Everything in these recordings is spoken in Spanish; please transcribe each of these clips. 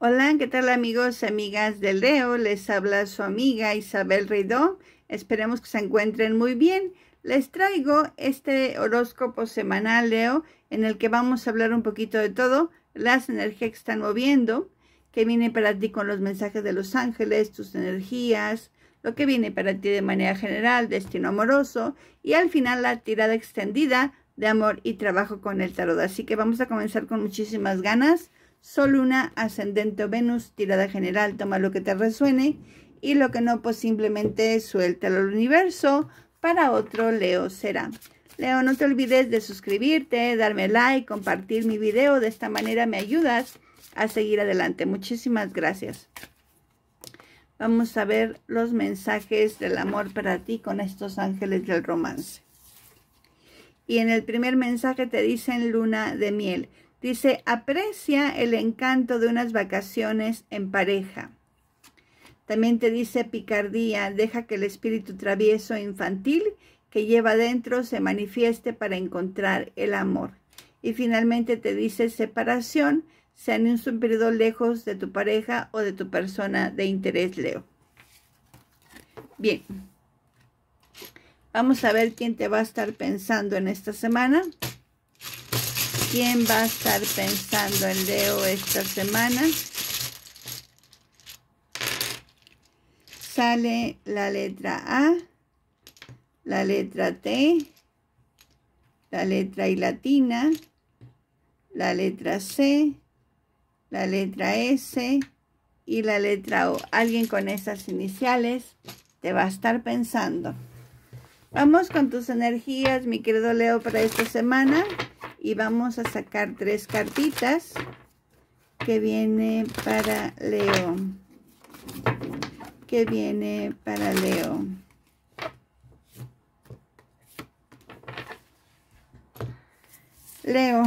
Hola, ¿qué tal amigos, amigas de Leo? Les habla su amiga Isabel Ridó. Esperemos que se encuentren muy bien. Les traigo este horóscopo semanal Leo en el que vamos a hablar un poquito de todo, las energías que están moviendo, que viene para ti con los mensajes de los ángeles, tus energías, lo que viene para ti de manera general, destino amoroso y al final la tirada extendida de amor y trabajo con el tarot. Así que vamos a comenzar con muchísimas ganas Sol, Luna, ascendente o Venus, tirada general, toma lo que te resuene y lo que no, pues simplemente suéltalo al universo. Para otro Leo será. Leo, no te olvides de suscribirte, darme like, compartir mi video. De esta manera me ayudas a seguir adelante. Muchísimas gracias. Vamos a ver los mensajes del amor para ti con estos ángeles del romance. Y en el primer mensaje te dicen luna de miel. Dice, aprecia el encanto de unas vacaciones en pareja. También te dice picardía, deja que el espíritu travieso infantil que lleva dentro se manifieste para encontrar el amor. Y finalmente te dice separación, sean un periodo lejos de tu pareja o de tu persona de interés, Leo. Bien. Vamos a ver quién te va a estar pensando en esta semana quién va a estar pensando en Leo esta semana. Sale la letra A, la letra T, la letra y latina, la letra C, la letra S y la letra O. Alguien con esas iniciales te va a estar pensando. Vamos con tus energías, mi querido Leo, para esta semana y vamos a sacar tres cartitas que viene para Leo que viene para Leo Leo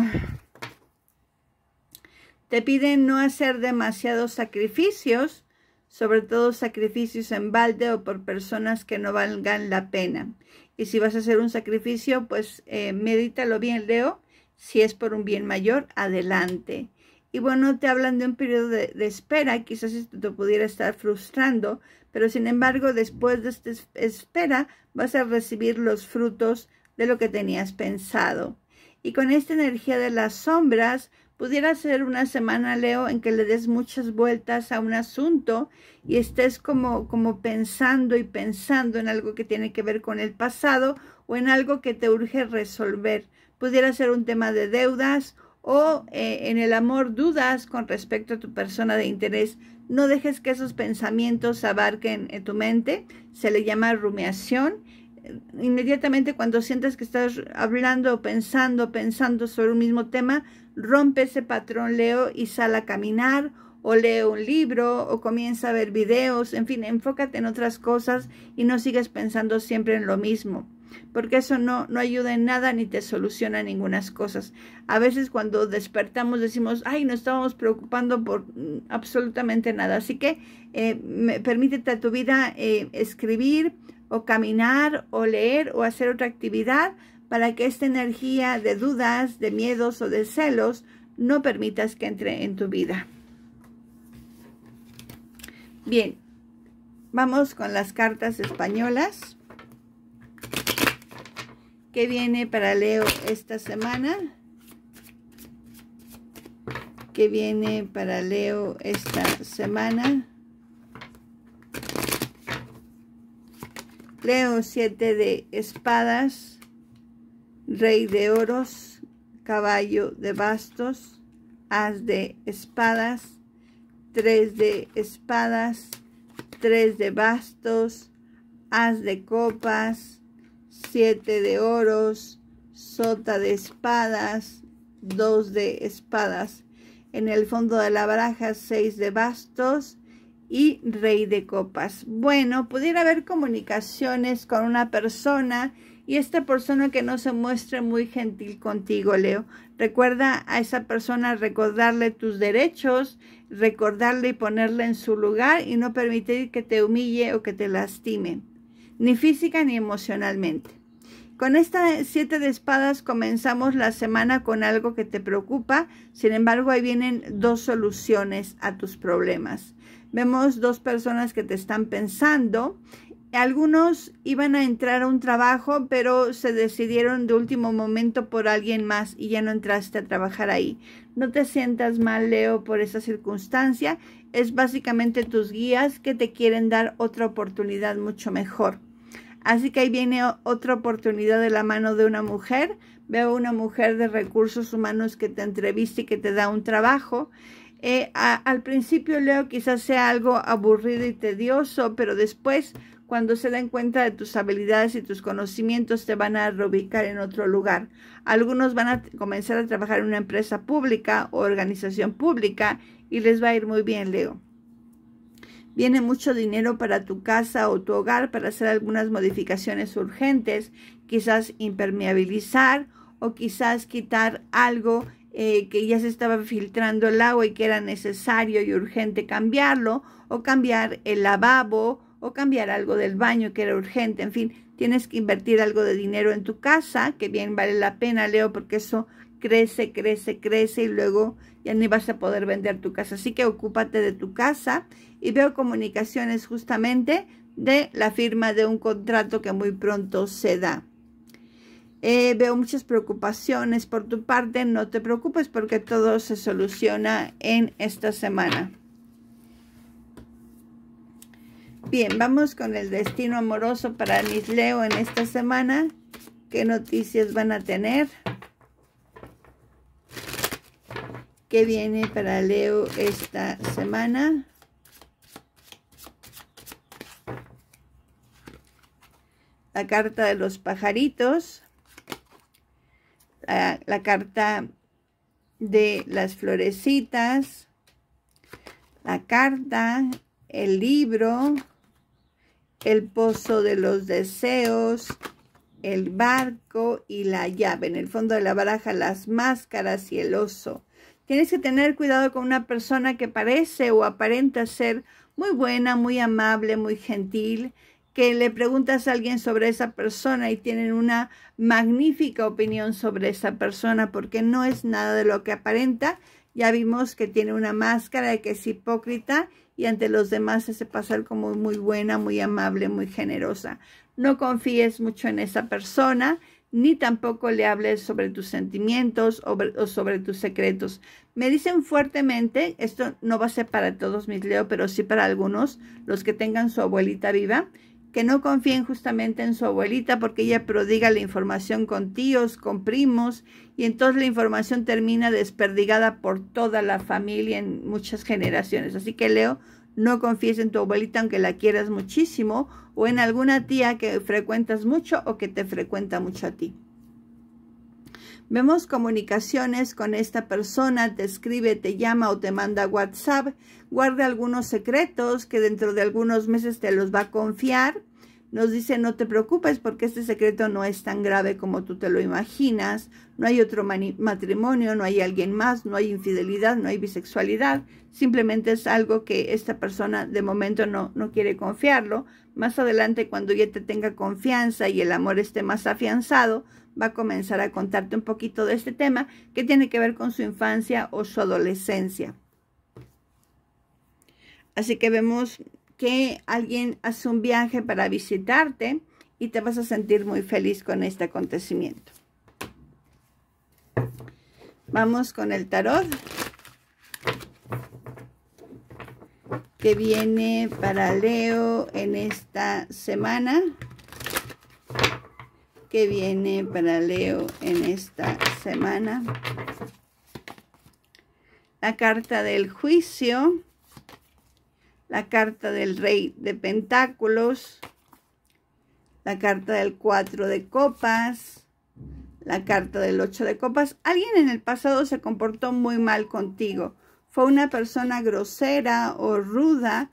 te piden no hacer demasiados sacrificios sobre todo sacrificios en balde o por personas que no valgan la pena. Y si vas a hacer un sacrificio, pues eh, medítalo bien, Leo, si es por un bien mayor, adelante. Y bueno, te hablan de un periodo de, espera, quizás esto te pudiera estar frustrando, pero sin embargo, después de esta espera, vas a recibir los frutos de lo que tenías pensado. Y con esta energía de las sombras, Pudiera ser una semana, Leo, en que le des muchas vueltas a un asunto y estés como, como pensando y pensando en algo que tiene que ver con el pasado o en algo que te urge resolver. Pudiera ser un tema de deudas o eh, en el amor dudas con respecto a tu persona de interés. No dejes que esos pensamientos abarquen en tu mente. Se le llama rumiación. Inmediatamente cuando sientas que estás hablando o pensando, pensando sobre un mismo tema, rompe ese patrón, Leo, y sal a caminar o lee un libro o comienza a ver videos, en fin, enfócate en otras cosas y no sigas pensando siempre en lo mismo, porque eso no, ayuda en nada ni te soluciona ninguna cosas. A veces cuando despertamos decimos, ay, no estábamos preocupando por mm, absolutamente nada, así que eh, permítete a tu vida eh, escribir o caminar o leer o hacer otra actividad para que esta energía de dudas, de miedos o de celos no permitas que entre en tu vida. Bien, vamos con las cartas españolas ¿Qué viene para Leo esta semana. ¿Qué viene para Leo esta semana. Leo 7 de espadas rey de oros, caballo de bastos, as de espadas, tres de espadas, tres de bastos, as de copas, siete de oros, sota de espadas, dos de espadas. En el fondo de la baraja, seis de bastos y rey de copas. Bueno, pudiera haber comunicaciones con una persona y esta persona que no se muestre muy gentil contigo, Leo. Recuerda a esa persona recordarle tus derechos, recordarle y ponerle en su lugar y no permitir que te humille o que te lastime, ni física ni emocionalmente. Con esta siete de espadas comenzamos la semana con algo que te preocupa, sin embargo ahí vienen dos soluciones a tus problemas. Vemos dos personas que te están pensando algunos iban a entrar a un trabajo, pero se decidieron de último momento por alguien más y ya no entraste a trabajar ahí. No te sientas mal, Leo, por esa circunstancia. Es básicamente tus guías que te quieren dar otra oportunidad mucho mejor. Así que ahí viene otra oportunidad de la mano de una mujer. Veo una mujer de recursos humanos que te entrevista y que te da un trabajo. Eh, al principio, Leo, quizás sea algo aburrido y tedioso, pero después cuando se den cuenta de tus habilidades y tus conocimientos, te van a reubicar en otro lugar. Algunos van a comenzar a trabajar en una empresa pública o organización pública y les va a ir muy bien, Leo. Viene mucho dinero para tu casa o tu hogar para hacer algunas modificaciones urgentes, quizás impermeabilizar o quizás quitar algo eh, que ya se estaba filtrando el agua y que era necesario y urgente cambiarlo, o cambiar el lavabo o cambiar algo del baño que era urgente, en fin, tienes que invertir algo de dinero en tu casa, que bien vale la pena, Leo, porque eso crece, crece, crece y luego ya ni vas a poder vender tu casa. Así que ocúpate de tu casa y veo comunicaciones justamente de la firma de un contrato que muy pronto se da. Eh, veo muchas preocupaciones por tu parte, no te preocupes porque todo se soluciona en esta semana. Bien, vamos con el destino amoroso para mis Leo en esta semana. ¿Qué noticias van a tener? ¿Qué viene para Leo esta semana? La carta de los pajaritos. La, la carta de las florecitas. La carta, el libro, el pozo de los deseos, el barco y la llave. En el fondo de la baraja, las máscaras y el oso. Tienes que tener cuidado con una persona que parece o aparenta ser muy buena, muy amable, muy gentil, que le preguntas a alguien sobre esa persona y tienen una magnífica opinión sobre esa persona porque no es nada de lo que aparenta. Ya vimos que tiene una máscara, que es hipócrita y ante los demás se pasar como muy buena, muy amable, muy generosa. No confíes mucho en esa persona, ni tampoco le hables sobre tus sentimientos o, sobre tus secretos. Me dicen fuertemente, esto no va a ser para todos mis Leo, pero sí para algunos, los que tengan su abuelita viva, que no confíen justamente en su abuelita porque ella prodiga la información con tíos, con primos, y entonces la información termina desperdigada por toda la familia en muchas generaciones. Así que Leo, no confíes en tu abuelita aunque la quieras muchísimo, o en alguna tía que frecuentas mucho o que te frecuenta mucho a ti. Vemos comunicaciones con esta persona, te escribe, te llama o te manda WhatsApp, guarda algunos secretos que dentro de algunos meses te los va a confiar. Nos dice, no te preocupes porque este secreto no es tan grave como tú te lo imaginas. No hay otro matrimonio, no hay alguien más, no hay infidelidad, no hay bisexualidad. Simplemente es algo que esta persona de momento no, no quiere confiarlo. Más adelante, cuando ya te tenga confianza y el amor esté más afianzado, va a comenzar a contarte un poquito de este tema que tiene que ver con su infancia o su adolescencia. Así que vemos que alguien hace un viaje para visitarte y te vas a sentir muy feliz con este acontecimiento. Vamos con el tarot. Que viene para Leo en esta semana que viene para Leo en esta semana. La carta del juicio, la carta del rey de pentáculos, la carta del cuatro de copas, la carta del ocho de copas. Alguien en el pasado se comportó muy mal contigo. Fue una persona grosera o ruda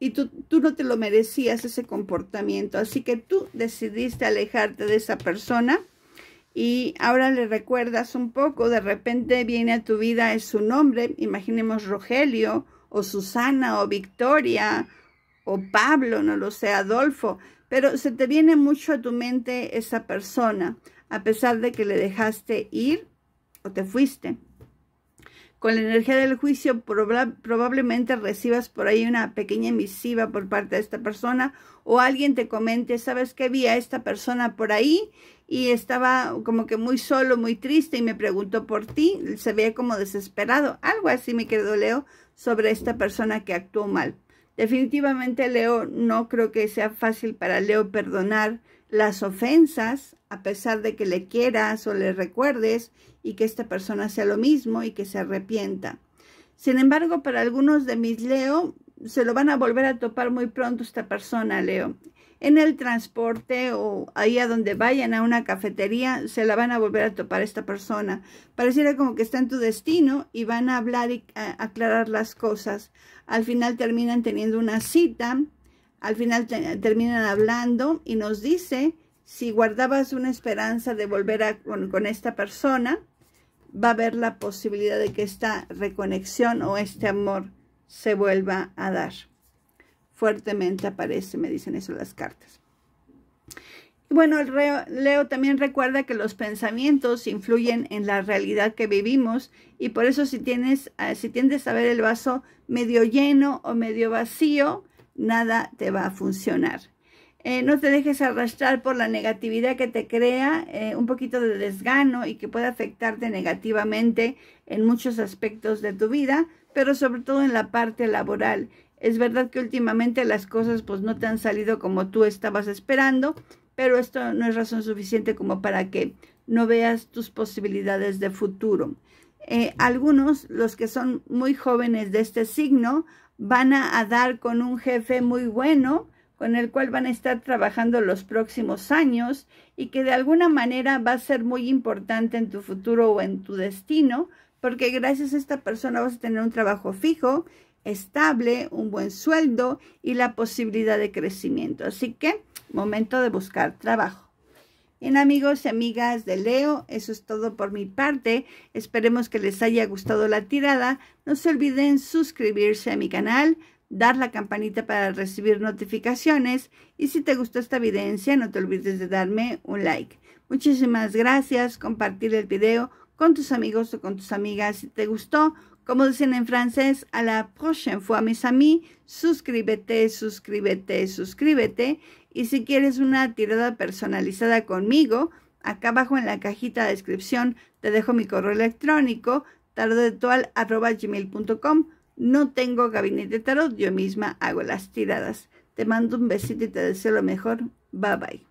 y tú, no te lo merecías ese comportamiento. Así que tú decidiste alejarte de esa persona y ahora le recuerdas un poco, de repente viene a tu vida su nombre, imaginemos Rogelio o Susana o Victoria o Pablo, no lo sé, Adolfo, pero se te viene mucho a tu mente esa persona, a pesar de que le dejaste ir o te fuiste. Con la energía del juicio probablemente recibas por ahí una pequeña emisiva por parte de esta persona o alguien te comente, sabes que vi a esta persona por ahí y estaba como que muy solo, muy triste y me preguntó por ti, se veía como desesperado, algo así me quedó Leo, sobre esta persona que actuó mal. Definitivamente Leo, no creo que sea fácil para Leo perdonar las ofensas, a pesar de que le quieras o le recuerdes y que esta persona sea lo mismo y que se arrepienta. Sin embargo, para algunos de mis Leo, se lo van a volver a topar muy pronto esta persona, Leo. En el transporte o ahí a donde vayan a una cafetería, se la van a volver a topar esta persona. Pareciera como que está en tu destino y van a hablar y aclarar las cosas. Al final terminan teniendo una cita al final terminan hablando y nos dice, si guardabas una esperanza de volver con, esta persona, va a haber la posibilidad de que esta reconexión o este amor se vuelva a dar. Fuertemente aparece, me dicen eso las cartas. Y bueno, el Leo también recuerda que los pensamientos influyen en la realidad que vivimos y por eso si, tienes, ah, si tiendes a ver el vaso medio lleno o medio vacío, nada te va a funcionar. Eh, no te dejes arrastrar por la negatividad que te crea eh, un poquito de desgano y que puede afectarte negativamente en muchos aspectos de tu vida, pero sobre todo en la parte laboral. Es verdad que últimamente las cosas pues no te han salido como tú estabas esperando, pero esto no es razón suficiente como para que no veas tus posibilidades de futuro. Eh, algunos, los que son muy jóvenes de este signo, van a, dar con un jefe muy bueno, con el cual van a estar trabajando los próximos años y que de alguna manera va a ser muy importante en tu futuro o en tu destino, porque gracias a esta persona vas a tener un trabajo fijo, estable, un buen sueldo y la posibilidad de crecimiento. Así que, momento de buscar trabajo. Bien amigos y amigas de Leo, eso es todo por mi parte. Esperemos que les haya gustado la tirada. No se olviden suscribirse a mi canal, dar la campanita para recibir notificaciones y si te gustó esta evidencia no te olvides de darme un like. Muchísimas gracias, compartir el video con tus amigos o con tus amigas si te gustó. Como dicen en francés, a la prochaine fois, mis amis, suscríbete, suscríbete, suscríbete. Y si quieres una tirada personalizada conmigo, acá abajo en la cajita de descripción te dejo mi correo electrónico tarotetual.com. No tengo gabinete tarot, yo misma hago las tiradas. Te mando un besito y te deseo lo mejor. Bye bye.